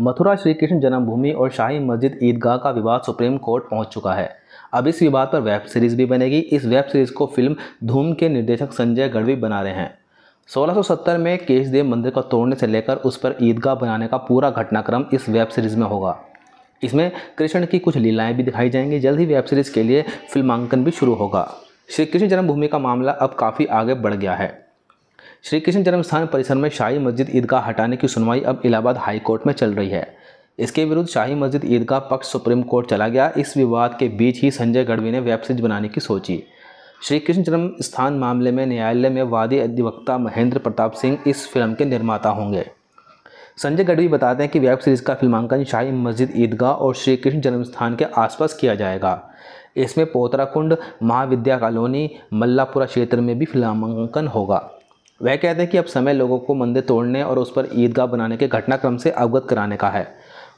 मथुरा श्री कृष्ण जन्मभूमि और शाही मस्जिद ईदगाह का विवाद सुप्रीम कोर्ट पहुंच चुका है अब इस विवाद पर वेब सीरीज भी बनेगी इस वेब सीरीज को फिल्म धूम के निर्देशक संजय गढ़वी बना रहे हैं 1670 में केशदेव मंदिर को तोड़ने से लेकर उस पर ईदगाह बनाने का पूरा घटनाक्रम इस वेब सीरीज में होगा इसमें कृष्ण की कुछ लीलाएँ भी दिखाई जाएंगी जल्द ही वेब सीरीज के लिए फिल्मांकन भी शुरू होगा श्री कृष्ण जन्मभूमि का मामला अब काफ़ी आगे बढ़ गया है श्री कृष्ण जन्मस्थान परिसर में शाही मस्जिद ईदगाह हटाने की सुनवाई अब इलाहाबाद हाईकोर्ट में चल रही है इसके विरुद्ध शाही मस्जिद ईदगाह पक्ष सुप्रीम कोर्ट चला गया इस विवाद के बीच ही संजय गढ़वी ने वेब सीरीज बनाने की सोची श्री कृष्ण जन्म स्थान मामले में न्यायालय में वादी अधिवक्ता महेंद्र प्रताप सिंह इस फिल्म के निर्माता होंगे संजय गढ़वी बताते हैं कि वेब सीरीज का फिल्मांकन शाही मस्जिद ईदगाह और श्री कृष्ण जन्म स्थान के आसपास किया जाएगा इसमें पोतराकुंड महाविद्या कॉलोनी मल्लापुरा क्षेत्र में भी फिल्मांकन होगा वह कहते हैं कि अब समय लोगों को मंदिर तोड़ने और उस पर ईदगाह बनाने के घटनाक्रम से अवगत कराने का है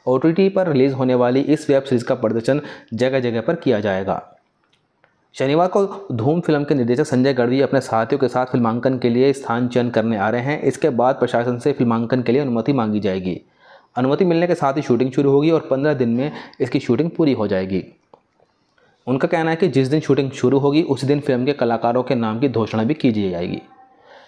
ओ पर रिलीज़ होने वाली इस वेब सीरीज़ का प्रदर्शन जगह जगह पर किया जाएगा शनिवार को धूम फिल्म के निर्देशक संजय गढ़वी अपने साथियों के साथ फिल्मांकन के लिए स्थान चयन करने आ रहे हैं इसके बाद प्रशासन से फिल्मांकन के लिए अनुमति मांगी जाएगी अनुमति मिलने के साथ ही शूटिंग शुरू होगी और पंद्रह दिन में इसकी शूटिंग पूरी हो जाएगी उनका कहना है कि जिस दिन शूटिंग शुरू होगी उस दिन फिल्म के कलाकारों के नाम की घोषणा भी की जाएगी